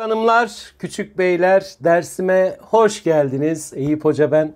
Hanımlar, küçük beyler dersime hoş geldiniz. Eyüp Hoca ben.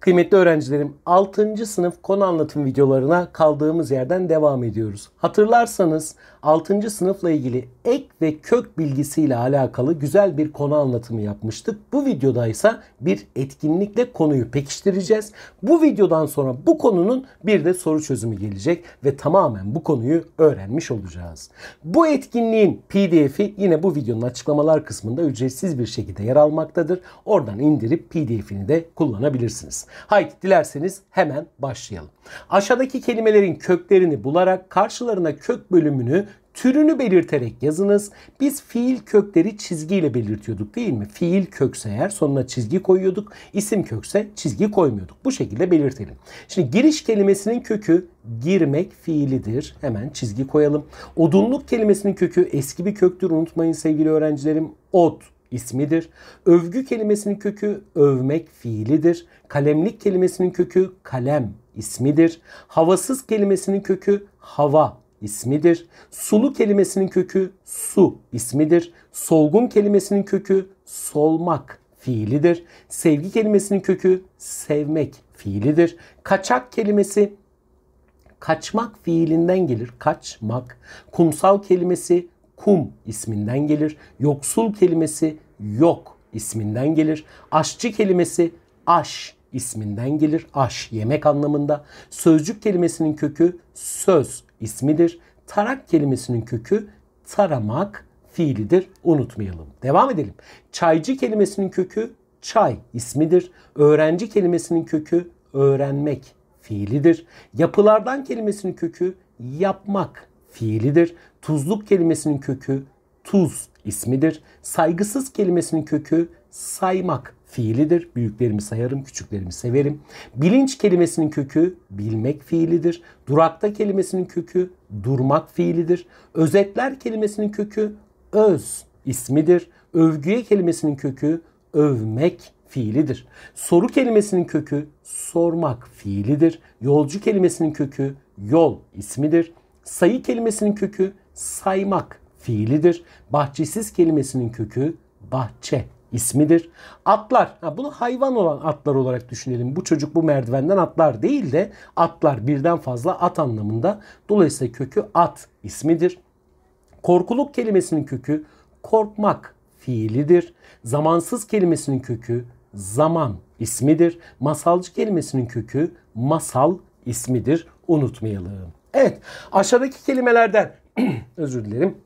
Kıymetli öğrencilerim 6. sınıf konu anlatım videolarına kaldığımız yerden devam ediyoruz. Hatırlarsanız 6. sınıfla ilgili ek ve kök bilgisiyle alakalı güzel bir konu anlatımı yapmıştık. Bu videoda ise bir etkinlikle konuyu pekiştireceğiz. Bu videodan sonra bu konunun bir de soru çözümü gelecek ve tamamen bu konuyu öğrenmiş olacağız. Bu etkinliğin PDF'i yine bu videonun açıklamalar kısmında ücretsiz bir şekilde yer almaktadır. Oradan indirip PDF'ini de kullanabilirsiniz. Haydi dilerseniz hemen başlayalım. Aşağıdaki kelimelerin köklerini bularak karşılarına kök bölümünü türünü belirterek yazınız. Biz fiil kökleri çizgiyle belirtiyorduk değil mi? Fiil kökse eğer sonuna çizgi koyuyorduk. İsim kökse çizgi koymuyorduk. Bu şekilde belirtelim. Şimdi giriş kelimesinin kökü girmek fiilidir. Hemen çizgi koyalım. Odunluk kelimesinin kökü eski bir köktür. Unutmayın sevgili öğrencilerim. Ot ismidir. Övgü kelimesinin kökü övmek fiilidir. Kalemlik kelimesinin kökü kalem ismidir. Havasız kelimesinin kökü hava ismidir. Sulu kelimesinin kökü su ismidir. Solgun kelimesinin kökü solmak fiilidir. Sevgi kelimesinin kökü sevmek fiilidir. Kaçak kelimesi kaçmak fiilinden gelir. Kaçmak. Kumsal kelimesi kum isminden gelir. Yoksul kelimesi yok isminden gelir. Aşçı kelimesi aş isminden gelir. Aş yemek anlamında. Sözcük kelimesinin kökü söz ismidir. Tarak kelimesinin kökü taramak fiilidir. Unutmayalım. Devam edelim. Çaycı kelimesinin kökü çay ismidir. Öğrenci kelimesinin kökü öğrenmek fiilidir. Yapılardan kelimesinin kökü yapmak fiilidir. Tuzluk kelimesinin kökü tuz ismidir. Saygısız kelimesinin kökü saymak fiilidir. Büyüklerimi sayarım, küçüklerimi severim. Bilinç kelimesinin kökü bilmek fiilidir. Durakta kelimesinin kökü durmak fiilidir. Özetler kelimesinin kökü öz ismidir. Övgüye kelimesinin kökü övmek fiilidir. Soru kelimesinin kökü sormak fiilidir. Yolcu kelimesinin kökü yol ismidir. Sayı kelimesinin kökü saymak fiilidir. Bahçesiz kelimesinin kökü bahçe ismidir. Atlar, ha bunu hayvan olan atlar olarak düşünelim. Bu çocuk bu merdivenden atlar değil de atlar birden fazla at anlamında. Dolayısıyla kökü at ismidir. Korkuluk kelimesinin kökü korkmak fiilidir. Zamansız kelimesinin kökü zaman ismidir. Masalcı kelimesinin kökü masal ismidir. Unutmayalım. Evet aşağıdaki kelimelerden özür dilerim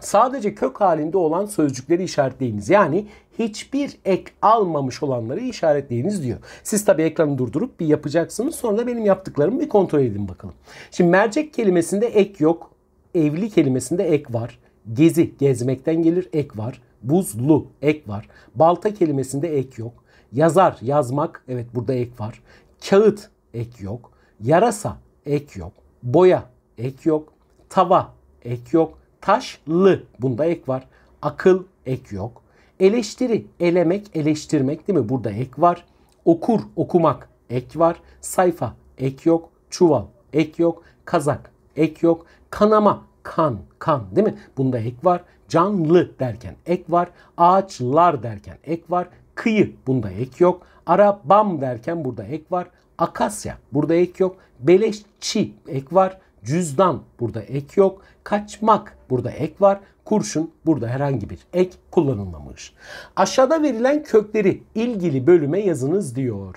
sadece kök halinde olan sözcükleri işaretleyiniz. Yani hiçbir ek almamış olanları işaretleyiniz diyor. Siz tabi ekranı durdurup bir yapacaksınız. Sonra da benim yaptıklarımı bir kontrol edin bakalım. Şimdi mercek kelimesinde ek yok. Evli kelimesinde ek var. Gezi, gezmekten gelir ek var. Buzlu, ek var. Balta kelimesinde ek yok. Yazar, yazmak, evet burada ek var. Kağıt, ek yok. Yarasa, ek yok. Boya, ek yok. Tava, ek yok taşlı. Bunda ek var. Akıl ek yok. Eleştiri, elemek, eleştirmek değil mi? Burada ek var. Okur, okumak ek var. Sayfa ek yok. Çuval ek yok. Kazak ek yok. Kanama, kan, kan değil mi? Bunda ek var. Canlı derken ek var. Ağaçlar derken ek var. Kıyı bunda ek yok. Arabam derken burada ek var. Akasya burada ek yok. Beleşçi ek var. Cüzdan burada ek yok. Kaçmak burada ek var. Kurşun burada herhangi bir ek kullanılmamış. Aşağıda verilen kökleri ilgili bölüme yazınız diyor.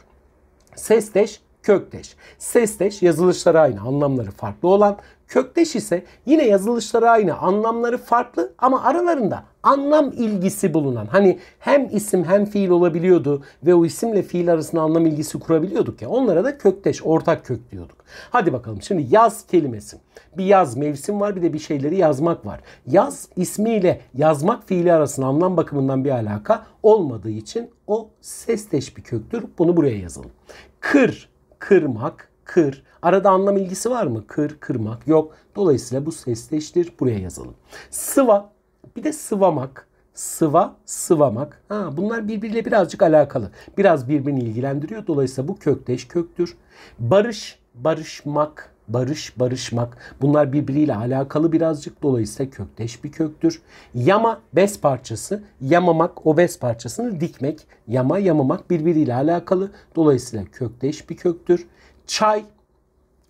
Sesteş kökteş. Sesteş yazılışları aynı, anlamları farklı olan, kökteş ise yine yazılışları aynı, anlamları farklı ama aralarında anlam ilgisi bulunan hani hem isim hem fiil olabiliyordu ve o isimle fiil arasında anlam ilgisi kurabiliyorduk ya onlara da kökteş ortak kök diyorduk. Hadi bakalım şimdi yaz kelimesi. Bir yaz mevsim var bir de bir şeyleri yazmak var. Yaz ismiyle yazmak fiili arasında anlam bakımından bir alaka olmadığı için o sesteş bir köktür. Bunu buraya yazalım. Kır, kırmak, kır. Arada anlam ilgisi var mı? Kır, kırmak yok. Dolayısıyla bu sesteştir. Buraya yazalım. Sıva bir de sıvamak. Sıva, sıvamak. Ha, bunlar birbiriyle birazcık alakalı. Biraz birbirini ilgilendiriyor. Dolayısıyla bu kökteş köktür. Barış, barışmak, barış, barışmak. Bunlar birbiriyle alakalı birazcık. Dolayısıyla kökteş bir köktür. Yama, bez parçası. Yamamak, o bez parçasını dikmek. Yama, yamamak birbiriyle alakalı. Dolayısıyla kökteş bir köktür. Çay,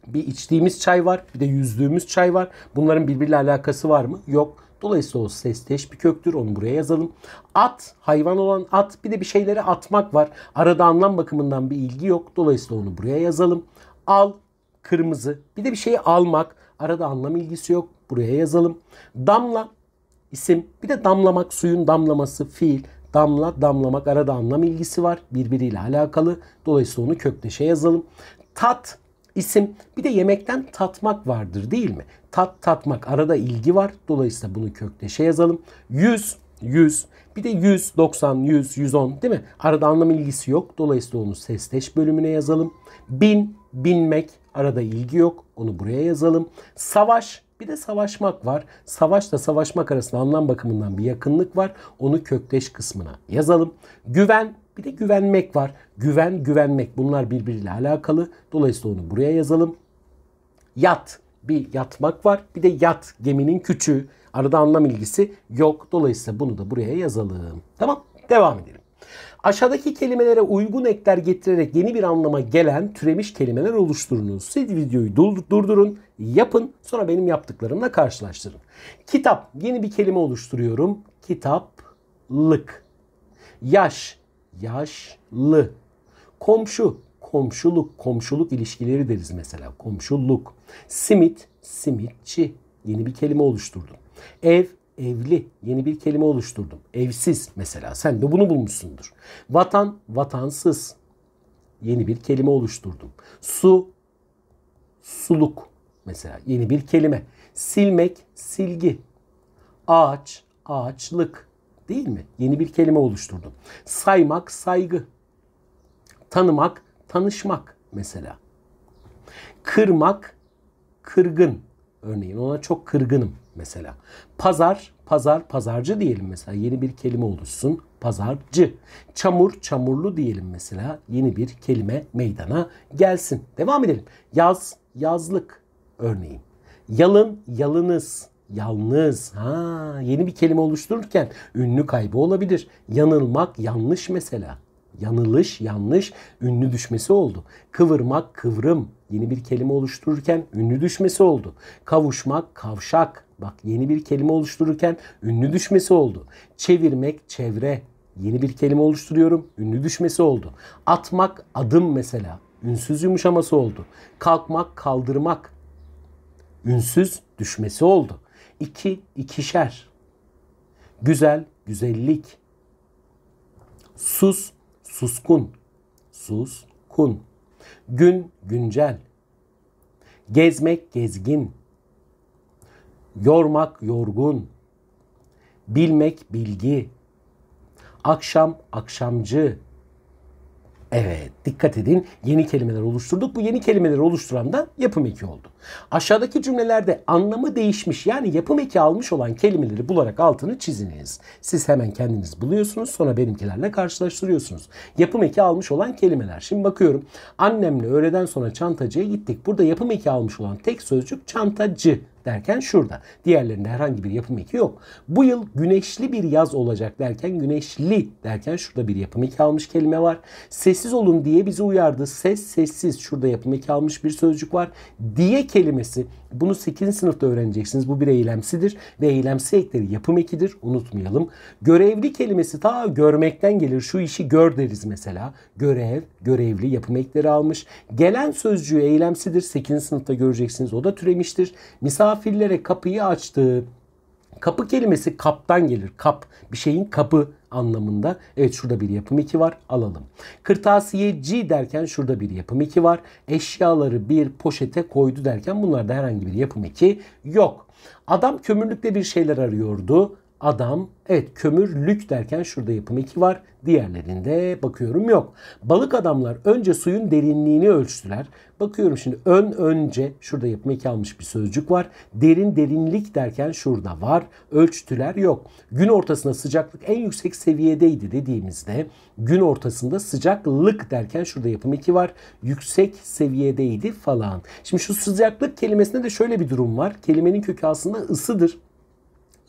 bir içtiğimiz çay var, bir de yüzdüğümüz çay var. Bunların birbiriyle alakası var mı? Yok. Dolayısıyla o sesteş bir köktür. Onu buraya yazalım. At, hayvan olan at. Bir de bir şeylere atmak var. Arada anlam bakımından bir ilgi yok. Dolayısıyla onu buraya yazalım. Al, kırmızı. Bir de bir şeyi almak. Arada anlam ilgisi yok. Buraya yazalım. Damla, isim. Bir de damlamak, suyun damlaması, fiil. Damla, damlamak arada anlam ilgisi var. Birbiriyle alakalı. Dolayısıyla onu kökleşe yazalım. Tat, isim. Bir de yemekten tatmak vardır değil mi? Tat tatmak arada ilgi var. Dolayısıyla bunu kökleşe yazalım. Yüz 100 bir de 100, 90, 100, 110 değil mi? Arada anlam ilgisi yok. Dolayısıyla onu sesteş bölümüne yazalım. Bin, binmek arada ilgi yok. Onu buraya yazalım. Savaş bir de savaşmak var. Savaşla savaşmak arasında anlam bakımından bir yakınlık var. Onu kökleş kısmına yazalım. Güven bir de güvenmek var. Güven, güvenmek bunlar birbiriyle alakalı. Dolayısıyla onu buraya yazalım. Yat, bir yatmak var. Bir de yat, geminin küçüğü. Arada anlam ilgisi yok. Dolayısıyla bunu da buraya yazalım. Tamam, devam edelim. Aşağıdaki kelimelere uygun ekler getirerek yeni bir anlama gelen türemiş kelimeler oluşturunuz. Siz videoyu durdurun, yapın, sonra benim yaptıklarımla karşılaştırın. Kitap, yeni bir kelime oluşturuyorum. Kitaplık. Yaş, yaşlı. Komşu, komşuluk, komşuluk ilişkileri deriz mesela. Komşuluk. Simit, simitçi. Yeni bir kelime oluşturdum. Ev, evli. Yeni bir kelime oluşturdum. Evsiz mesela. Sen de bunu bulmuşsundur. Vatan, vatansız. Yeni bir kelime oluşturdum. Su, suluk mesela yeni bir kelime. Silmek, silgi. Ağaç, ağaçlık değil mi? Yeni bir kelime oluşturdum. Saymak saygı. Tanımak tanışmak mesela. Kırmak kırgın örneğin ona çok kırgınım mesela. Pazar pazar pazarcı diyelim mesela yeni bir kelime oluşsun pazarcı. Çamur çamurlu diyelim mesela yeni bir kelime meydana gelsin. Devam edelim. Yaz yazlık örneğin. Yalın yalınız Yalnız. Ha, yeni bir kelime oluştururken ünlü kaybı olabilir. Yanılmak yanlış mesela. Yanılış yanlış ünlü düşmesi oldu. Kıvırmak kıvrım yeni bir kelime oluştururken ünlü düşmesi oldu. Kavuşmak kavşak bak yeni bir kelime oluştururken ünlü düşmesi oldu. Çevirmek çevre yeni bir kelime oluşturuyorum ünlü düşmesi oldu. Atmak adım mesela ünsüz yumuşaması oldu. Kalkmak kaldırmak ünsüz düşmesi oldu. İki, ikişer. Güzel, güzellik. Sus, suskun. Sus, kun. Gün, güncel. Gezmek, gezgin. Yormak, yorgun. Bilmek, bilgi. Akşam, akşamcı. Evet dikkat edin yeni kelimeler oluşturduk. Bu yeni kelimeleri oluşturan da yapım eki oldu. Aşağıdaki cümlelerde anlamı değişmiş yani yapım eki almış olan kelimeleri bularak altını çiziniz. Siz hemen kendiniz buluyorsunuz sonra benimkilerle karşılaştırıyorsunuz. Yapım eki almış olan kelimeler. Şimdi bakıyorum annemle öğleden sonra çantacıya gittik. Burada yapım eki almış olan tek sözcük çantacı derken şurada. Diğerlerinde herhangi bir yapım eki yok. Bu yıl güneşli bir yaz olacak derken güneşli derken şurada bir yapım eki almış kelime var. Sessiz olun diye bizi uyardı. Ses sessiz şurada yapım eki almış bir sözcük var. Diye kelimesi bunu 8. sınıfta öğreneceksiniz. Bu bir eylemsidir ve eylemsi ekleri yapım ekidir. Unutmayalım. Görevli kelimesi ta görmekten gelir. Şu işi gör deriz mesela. Görev, görevli yapım ekleri almış. Gelen sözcüğü eylemsidir. 8. sınıfta göreceksiniz. O da türemiştir. Misafir misafirlere kapıyı açtı. Kapı kelimesi kaptan gelir. Kap bir şeyin kapı anlamında. Evet şurada bir yapım iki var alalım. Kırtasiyeci derken şurada bir yapım iki var. Eşyaları bir poşete koydu derken bunlarda herhangi bir yapım iki yok. Adam kömürlükte bir şeyler arıyordu adam. Evet lük derken şurada yapım 2 var. Diğerlerinde bakıyorum yok. Balık adamlar önce suyun derinliğini ölçtüler. Bakıyorum şimdi ön önce şurada yapım 2 almış bir sözcük var. Derin derinlik derken şurada var. Ölçtüler yok. Gün ortasında sıcaklık en yüksek seviyedeydi dediğimizde gün ortasında sıcaklık derken şurada yapım 2 var. Yüksek seviyedeydi falan. Şimdi şu sıcaklık kelimesinde de şöyle bir durum var. Kelimenin kökü aslında ısıdır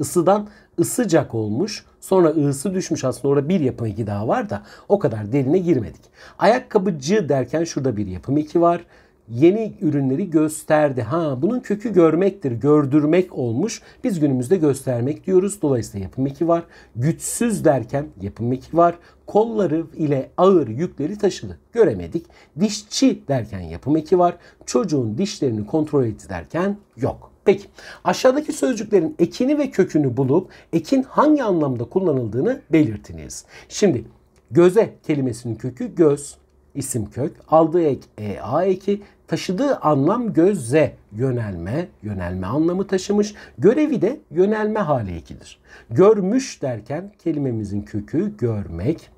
ısıdan ısıcak olmuş. Sonra ısı düşmüş aslında orada bir yapım iki daha var da o kadar derine girmedik. Ayakkabıcı derken şurada bir yapım iki var yeni ürünleri gösterdi. Ha bunun kökü görmektir, gördürmek olmuş. Biz günümüzde göstermek diyoruz. Dolayısıyla yapım eki var. Güçsüz derken yapım eki var. Kolları ile ağır yükleri taşıdı. Göremedik. Dişçi derken yapım eki var. Çocuğun dişlerini kontrol etti derken yok. Peki aşağıdaki sözcüklerin ekini ve kökünü bulup ekin hangi anlamda kullanıldığını belirtiniz. Şimdi göze kelimesinin kökü göz, isim kök, aldığı ek e, a eki, taşıdığı anlam göze yönelme, yönelme anlamı taşımış. Görevi de yönelme hali ekilir. Görmüş derken kelimemizin kökü görmek,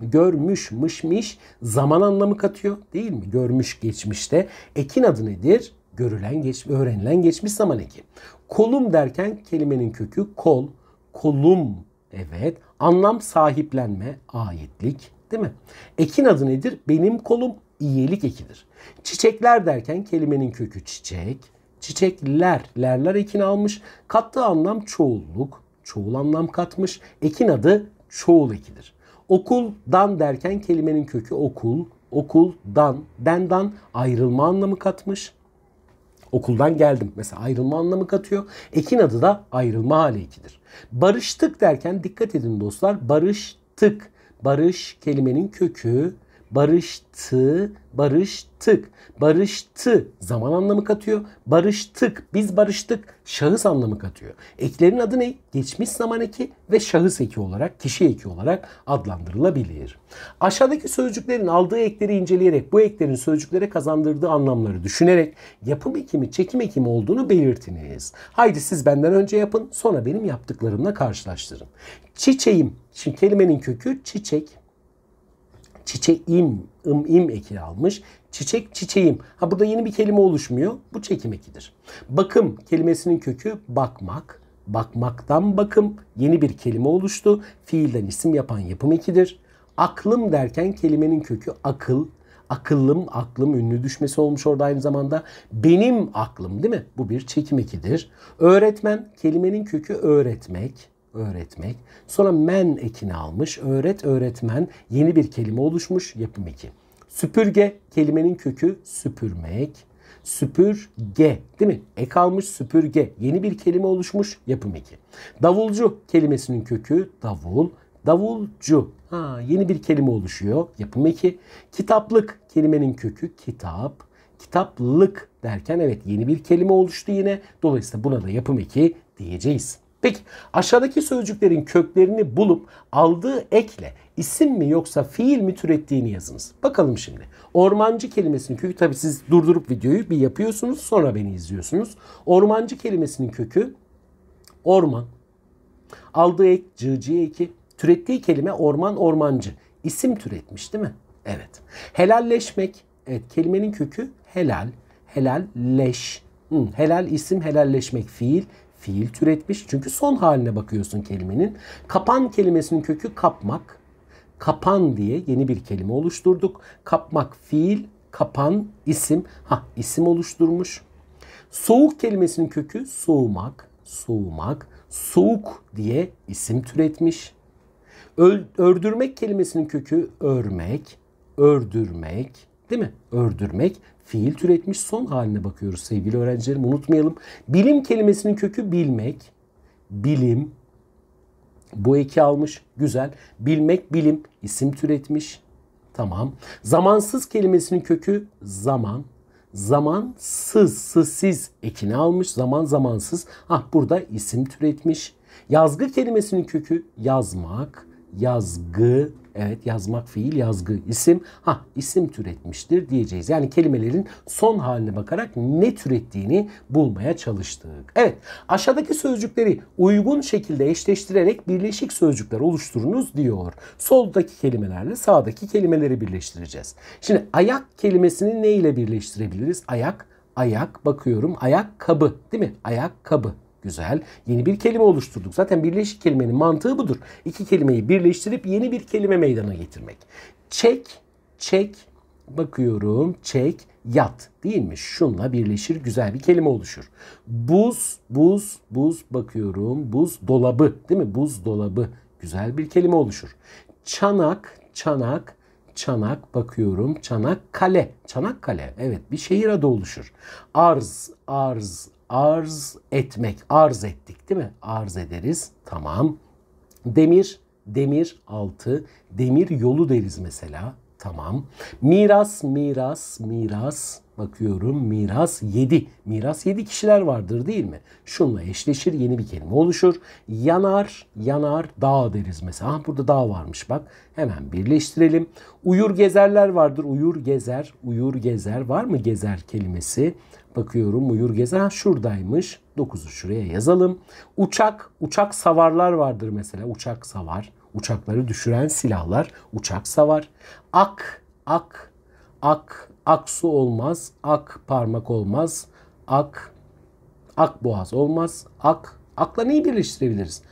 görmüş, mışmiş zaman anlamı katıyor değil mi? Görmüş geçmişte. Ekin adı nedir? Görülen, geç, öğrenilen geçmiş zaman eki. Kolum derken kelimenin kökü kol, kolum evet. Anlam sahiplenme, aitlik değil mi? Ekin adı nedir? Benim kolum iyilik ekidir. Çiçekler derken kelimenin kökü çiçek, çiçekler, lerler ekin almış. Kattığı anlam çoğulluk, çoğul anlam katmış. Ekin adı çoğul ekidir. Okuldan derken kelimenin kökü okul, okuldan, dendan ayrılma anlamı katmış. Okuldan geldim mesela ayrılma anlamı katıyor. Ekin adı da ayrılma hali ekidir. Barıştık derken dikkat edin dostlar barıştık. Barış kelimenin kökü barıştı, barıştık, barıştı zaman anlamı katıyor. Barıştık, biz barıştık şahıs anlamı katıyor. Eklerin adı ne? Geçmiş zaman eki ve şahıs eki olarak, kişi eki olarak adlandırılabilir. Aşağıdaki sözcüklerin aldığı ekleri inceleyerek bu eklerin sözcüklere kazandırdığı anlamları düşünerek yapım ekimi, çekim ekimi olduğunu belirtiniz. Haydi siz benden önce yapın, sonra benim yaptıklarımla karşılaştırın. Çiçeğim, şimdi kelimenin kökü çiçek, Çiçeğim, im, im ekini almış. Çiçek, çiçeğim. Ha burada yeni bir kelime oluşmuyor. Bu çekim ekidir. Bakım kelimesinin kökü bakmak. Bakmaktan bakım yeni bir kelime oluştu. Fiilden isim yapan yapım ekidir. Aklım derken kelimenin kökü akıl, akıllım, aklım ünlü düşmesi olmuş orada aynı zamanda. Benim aklım değil mi? Bu bir çekim ekidir. Öğretmen, kelimenin kökü öğretmek öğretmek. Sonra men ekini almış. Öğret, öğretmen yeni bir kelime oluşmuş yapım eki. Süpürge kelimenin kökü süpürmek. Süpürge değil mi? Ek almış süpürge. Yeni bir kelime oluşmuş yapım eki. Davulcu kelimesinin kökü davul. Davulcu. Ha, yeni bir kelime oluşuyor. Yapım eki. Kitaplık kelimenin kökü kitap. Kitaplık derken evet yeni bir kelime oluştu yine. Dolayısıyla buna da yapım eki diyeceğiz. Peki aşağıdaki sözcüklerin köklerini bulup aldığı ekle isim mi yoksa fiil mi türettiğini yazınız. Bakalım şimdi. Ormancı kelimesinin kökü tabi siz durdurup videoyu bir yapıyorsunuz sonra beni izliyorsunuz. Ormancı kelimesinin kökü orman. Aldığı ek cığcıya eki. Türettiği kelime orman ormancı. İsim türetmiş değil mi? Evet. Helalleşmek. Evet kelimenin kökü helal. Helalleş. Hı, helal isim helalleşmek fiil fiil türetmiş. Çünkü son haline bakıyorsun kelimenin. Kapan kelimesinin kökü kapmak. Kapan diye yeni bir kelime oluşturduk. Kapmak fiil, kapan isim. Ha isim oluşturmuş. Soğuk kelimesinin kökü soğumak, soğumak, soğuk diye isim türetmiş. Öl, ördürmek kelimesinin kökü örmek, ördürmek, değil mi? Ördürmek fiil türetmiş son haline bakıyoruz sevgili öğrencilerim. Unutmayalım. Bilim kelimesinin kökü bilmek. Bilim. Bu eki almış. Güzel. Bilmek bilim. isim türetmiş. Tamam. Zamansız kelimesinin kökü zaman. Zamansız, sızsız ekini almış. Zaman zamansız. Ah burada isim türetmiş. Yazgı kelimesinin kökü yazmak, yazgı, Evet yazmak fiil, yazgı, isim. Ha isim türetmiştir diyeceğiz. Yani kelimelerin son haline bakarak ne türettiğini bulmaya çalıştık. Evet aşağıdaki sözcükleri uygun şekilde eşleştirerek birleşik sözcükler oluşturunuz diyor. Soldaki kelimelerle sağdaki kelimeleri birleştireceğiz. Şimdi ayak kelimesini ne ile birleştirebiliriz? Ayak, ayak bakıyorum. Ayak kabı değil mi? Ayak kabı. Güzel. Yeni bir kelime oluşturduk. Zaten birleşik kelimenin mantığı budur. İki kelimeyi birleştirip yeni bir kelime meydana getirmek. Çek, çek, bakıyorum. Çek, yat değil mi? Şunla birleşir güzel bir kelime oluşur. Buz, buz, buz bakıyorum. Buz dolabı değil mi? Buz dolabı güzel bir kelime oluşur. Çanak, çanak, çanak bakıyorum. Çanak kale, çanak kale. Evet bir şehir adı oluşur. Arz, arz, arz etmek. Arz ettik değil mi? Arz ederiz. Tamam. Demir, demir altı. Demir yolu deriz mesela. Tamam. Miras, miras, miras. Bakıyorum miras 7. Miras 7 kişiler vardır değil mi? Şunla eşleşir yeni bir kelime oluşur. Yanar, yanar dağ deriz mesela. Ah, burada dağ varmış bak. Hemen birleştirelim. Uyur gezerler vardır. Uyur gezer, uyur gezer. Var mı gezer kelimesi? Bakıyorum uyur gezer. Ha, şuradaymış. 9'u şuraya yazalım. Uçak, uçak savarlar vardır mesela. Uçak savar. Uçakları düşüren silahlar. Uçak savar. Ak, ak, ak, aksu olmaz. Ak parmak olmaz. Ak, ak boğaz olmaz. Ak, akla neyi birleştirebiliriz?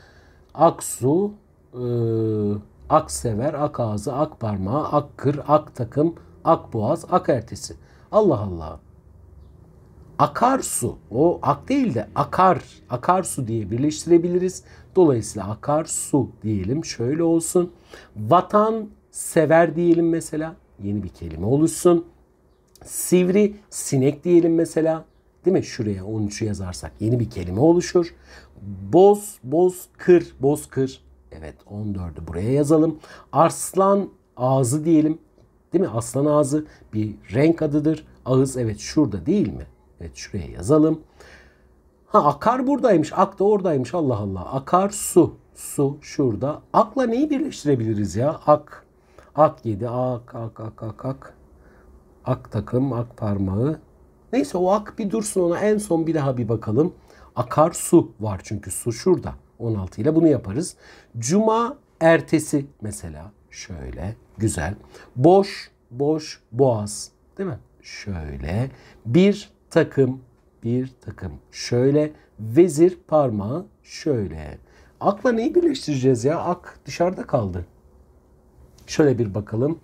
Aksu, ıı, e, ak sever, ak ağzı, ak parmağı, ak kır, ak takım, ak boğaz, ak ertesi. Allah Allah akarsu o ak değil de akar akarsu diye birleştirebiliriz. Dolayısıyla akarsu diyelim şöyle olsun. Vatan sever diyelim mesela yeni bir kelime oluşsun. Sivri sinek diyelim mesela. Değil mi? Şuraya 13'ü yazarsak yeni bir kelime oluşur. Boz, boz, kır, boz, kır. Evet 14'ü buraya yazalım. Arslan ağzı diyelim. Değil mi? Aslan ağzı bir renk adıdır. Ağız evet şurada değil mi? Evet şuraya yazalım. Ha akar buradaymış. Ak da oradaymış. Allah Allah. Akar su. Su şurada. Akla neyi birleştirebiliriz ya? Ak. Ak yedi. Ak ak ak ak ak. Ak takım. Ak parmağı. Neyse o ak bir dursun ona. En son bir daha bir bakalım. Akar su var çünkü su şurada. 16 ile bunu yaparız. Cuma ertesi mesela. Şöyle. Güzel. Boş. Boş. Boğaz. Değil mi? Şöyle. Bir takım bir takım. Şöyle vezir parmağı şöyle. Akla neyi birleştireceğiz ya? Ak dışarıda kaldı. Şöyle bir bakalım.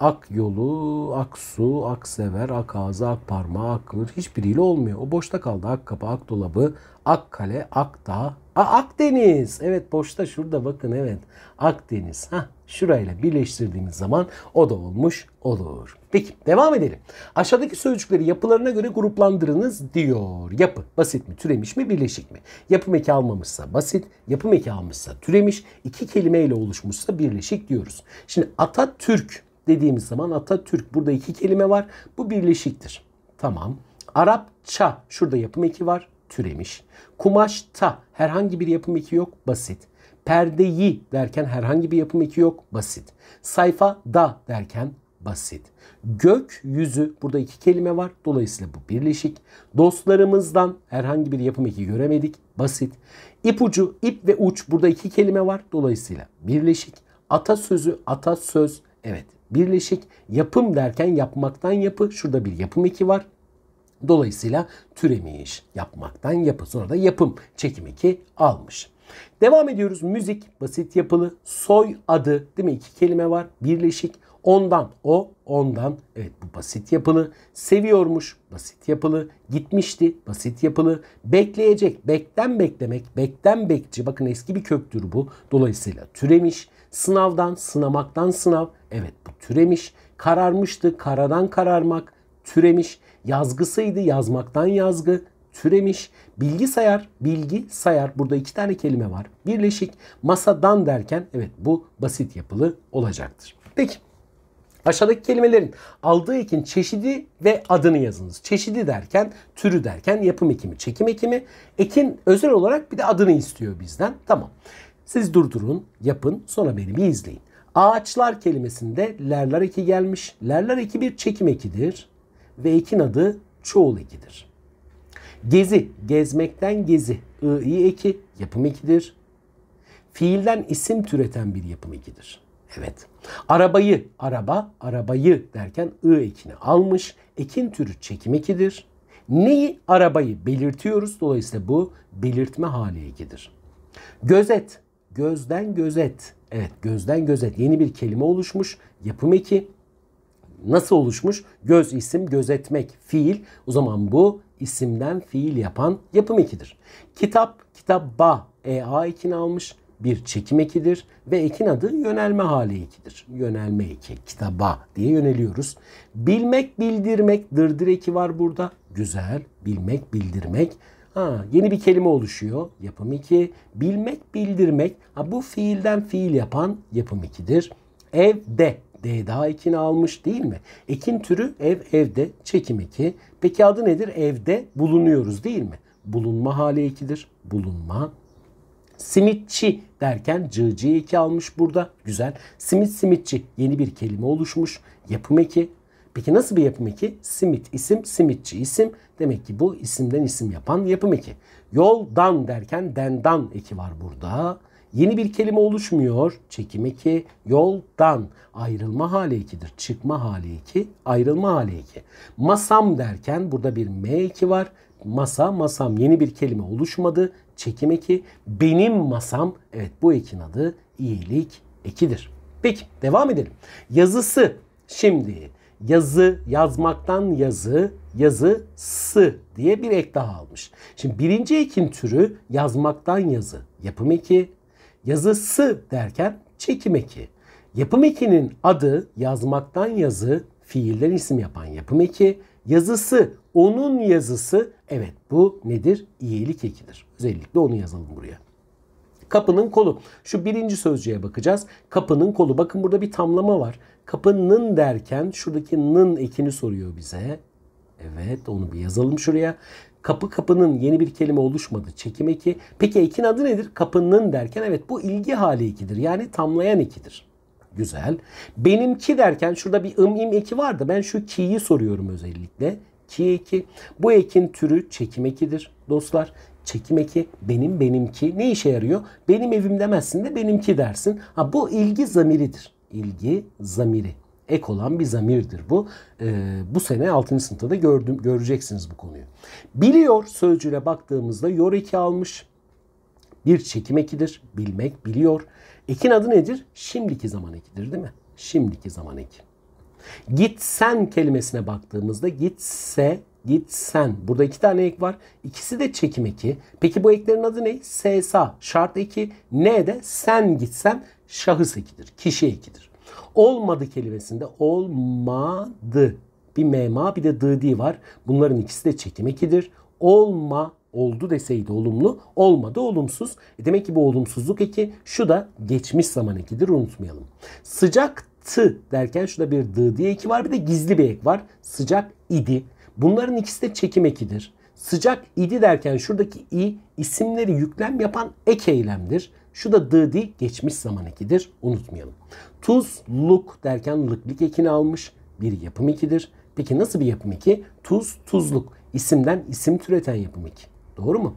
Ak yolu, ak su, ak sever, ak ağzı, ak parmağı, ak kılıç hiçbiriyle olmuyor. O boşta kaldı. Ak kapı, ak dolabı, ak kale, ak dağ. Aa, deniz Evet boşta şurada bakın evet. ak deniz Hah şurayla birleştirdiğimiz zaman o da olmuş olur. Peki devam edelim. Aşağıdaki sözcükleri yapılarına göre gruplandırınız diyor. Yapı basit mi, türemiş mi, birleşik mi? Yapı meki almamışsa basit, yapı meki almışsa türemiş, iki kelimeyle oluşmuşsa birleşik diyoruz. Şimdi Atatürk dediğimiz zaman Atatürk burada iki kelime var. Bu birleşiktir. Tamam. Arapça şurada yapım eki var türemiş. Kumaşta herhangi bir yapım eki yok basit. Perdeyi derken herhangi bir yapım eki yok. Basit. Sayfa da derken basit. Gök yüzü burada iki kelime var. Dolayısıyla bu birleşik. Dostlarımızdan herhangi bir yapım eki göremedik. Basit. İpucu ip ve uç burada iki kelime var. Dolayısıyla birleşik. Ata sözü ata söz, Evet birleşik. Yapım derken yapmaktan yapı. Şurada bir yapım eki var. Dolayısıyla türemiş. Yapmaktan yapı. Sonra da yapım çekim eki almış. Devam ediyoruz. Müzik basit yapılı. Soy adı değil mi? İki kelime var. Birleşik. Ondan o, ondan evet bu basit yapılı. Seviyormuş basit yapılı. Gitmişti basit yapılı. Bekleyecek, bekten beklemek, bekten bekçi. Bakın eski bir köktür bu. Dolayısıyla türemiş. Sınavdan, sınamaktan sınav. Evet bu türemiş. Kararmıştı, karadan kararmak. Türemiş. Yazgısıydı, yazmaktan yazgı türemiş. Bilgisayar, bilgi, sayar. Burada iki tane kelime var. Birleşik. Masadan derken evet bu basit yapılı olacaktır. Peki. Aşağıdaki kelimelerin aldığı ekin çeşidi ve adını yazınız. Çeşidi derken, türü derken yapım ekimi, çekim ekimi. Ekin özel olarak bir de adını istiyor bizden. Tamam. Siz durdurun, yapın, sonra beni bir izleyin. Ağaçlar kelimesinde lerler eki gelmiş. Lerler eki bir çekim ekidir ve ekin adı çoğul ekidir. Gezi, gezmekten gezi. I eki yapım ekidir. Fiilden isim türeten bir yapım ekidir. Evet. Arabayı, araba, arabayı derken ı ekini almış. Ekin türü çekim ekidir. Neyi? Arabayı belirtiyoruz. Dolayısıyla bu belirtme hali ekidir. Gözet, gözden gözet. Evet, gözden gözet yeni bir kelime oluşmuş. Yapım eki nasıl oluşmuş? Göz isim, gözetmek, fiil. O zaman bu isimden fiil yapan yapım ekidir. Kitap, kitapba, ea ekini almış bir çekim ekidir ve ekin adı yönelme hali ekidir. Yönelme eki, kitaba diye yöneliyoruz. Bilmek, bildirmek, dırdır eki var burada. Güzel, bilmek, bildirmek. Ha, yeni bir kelime oluşuyor. Yapım iki. Bilmek, bildirmek. Ha, bu fiilden fiil yapan yapım ikidir. Evde D daha ekini almış değil mi? Ekin türü ev evde çekim eki. Peki adı nedir? Evde bulunuyoruz değil mi? Bulunma hali ekidir. Bulunma Simitçi derken cığcığı eki almış burada. Güzel. Simit simitçi yeni bir kelime oluşmuş. Yapım eki. Peki nasıl bir yapım eki? Simit isim, simitçi isim. Demek ki bu isimden isim yapan yapım eki. Yoldan derken dendan eki var burada. Yeni bir kelime oluşmuyor. Çekim eki yoldan. Ayrılma hali ekidir. Çıkma hali eki, ayrılma hali eki. Masam derken burada bir m eki var. Masa, masam yeni bir kelime oluşmadı. Çekim eki benim masam. Evet bu ekin adı iyilik ekidir. Peki devam edelim. Yazısı şimdi yazı yazmaktan yazı yazı sı diye bir ek daha almış. Şimdi birinci ekin türü yazmaktan yazı yapım eki yazısı derken çekim eki. Yapım ekinin adı yazmaktan yazı, fiilden isim yapan yapım eki. Yazısı, onun yazısı. Evet bu nedir? İyilik ekidir. Özellikle onu yazalım buraya. Kapının kolu. Şu birinci sözcüğe bakacağız. Kapının kolu. Bakın burada bir tamlama var. Kapının derken şuradaki nın ekini soruyor bize. Evet onu bir yazalım şuraya kapı kapının yeni bir kelime oluşmadı. Çekim eki. Peki ekin adı nedir? Kapının derken evet bu ilgi hali ekidir. Yani tamlayan ekidir. Güzel. Benimki derken şurada bir ım im eki vardı. Ben şu ki'yi soruyorum özellikle. Ki eki. Bu ekin türü çekim ekidir dostlar. Çekim eki benim benimki ne işe yarıyor? Benim evim demezsin de benimki dersin. Ha bu ilgi zamiridir. İlgi zamiri ek olan bir zamirdir bu. E, bu sene 6. sınıfta da gördüm, göreceksiniz bu konuyu. Biliyor sözcüğüne baktığımızda yor eki almış. Bir çekim ekidir. Bilmek, biliyor. Ekin adı nedir? Şimdiki zaman ekidir değil mi? Şimdiki zaman eki. Gitsen kelimesine baktığımızda gitse, gitsen. Burada iki tane ek var. İkisi de çekim eki. Peki bu eklerin adı ne? Sesa, şart eki. Ne de sen gitsen şahıs ekidir, kişi ekidir. Olmadı kelimesinde olmadı. Bir mema bir de dıdi var. Bunların ikisi de çekim ekidir. Olma oldu deseydi olumlu, olmadı olumsuz. E demek ki bu olumsuzluk eki, şu da geçmiş zaman ekidir unutmayalım. Sıcaktı derken şurada bir dı eki var bir de gizli bir ek var. Sıcak idi. Bunların ikisi de çekim ekidir. Sıcak idi derken şuradaki i isimleri yüklem yapan ek eylemdir. Şu da the değil geçmiş zaman ekidir. Unutmayalım. Tuz look derken lıklık ekini almış. Bir yapım ekidir. Peki nasıl bir yapım eki? Tuz tuzluk. isimden isim türeten yapım eki. Doğru mu?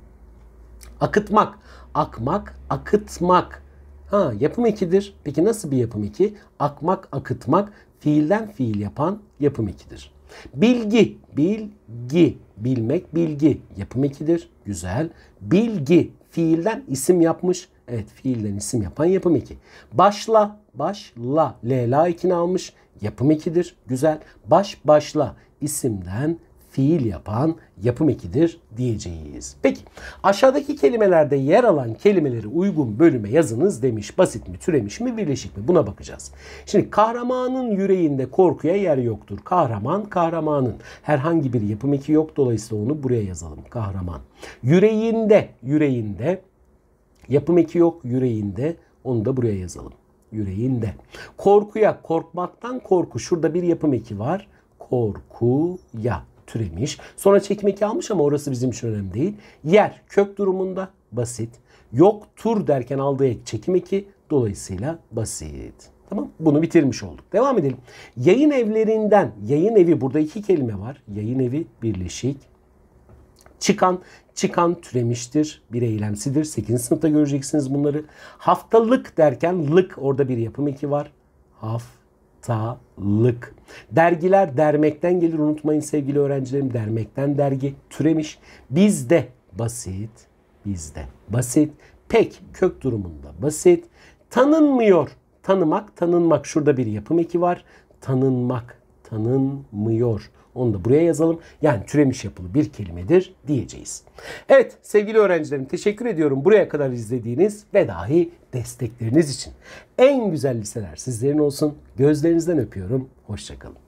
Akıtmak. Akmak, akıtmak. Ha yapım ekidir. Peki nasıl bir yapım eki? Akmak, akıtmak fiilden fiil yapan yapım ekidir. Bilgi, bilgi, bilmek bilgi yapım ekidir. Güzel. Bilgi fiilden isim yapmış. Evet fiilden isim yapan yapım eki. Başla, başla. Lela ekini almış. Yapım ekidir. Güzel. Baş, başla. isimden fiil yapan yapım ekidir diyeceğiz. Peki aşağıdaki kelimelerde yer alan kelimeleri uygun bölüme yazınız demiş. Basit mi, türemiş mi, birleşik mi? Buna bakacağız. Şimdi kahramanın yüreğinde korkuya yer yoktur. Kahraman kahramanın. Herhangi bir yapım eki yok dolayısıyla onu buraya yazalım. Kahraman. Yüreğinde, yüreğinde Yapım eki yok yüreğinde. Onu da buraya yazalım. Yüreğinde. Korkuya korkmaktan korku. Şurada bir yapım eki var. Korkuya türemiş. Sonra çekim eki almış ama orası bizim için önemli değil. Yer kök durumunda basit. Yok tur derken aldığı ek çekim eki dolayısıyla basit. Tamam bunu bitirmiş olduk. Devam edelim. Yayın evlerinden, yayın evi burada iki kelime var. Yayın evi birleşik çıkan çıkan türemiştir. Bir eylemsidir. 8. sınıfta göreceksiniz bunları. Haftalık derken lık orada bir yapım eki var. Haftalık. Dergiler dermekten gelir unutmayın sevgili öğrencilerim. Dermekten dergi türemiş. Bizde basit. Bizde basit. Pek kök durumunda basit. Tanınmıyor. Tanımak, tanınmak. Şurada bir yapım eki var. Tanınmak, tanınmıyor. Onu da buraya yazalım. Yani türemiş yapılı bir kelimedir diyeceğiz. Evet sevgili öğrencilerim teşekkür ediyorum buraya kadar izlediğiniz ve dahi destekleriniz için. En güzel liseler sizlerin olsun. Gözlerinizden öpüyorum. Hoşçakalın.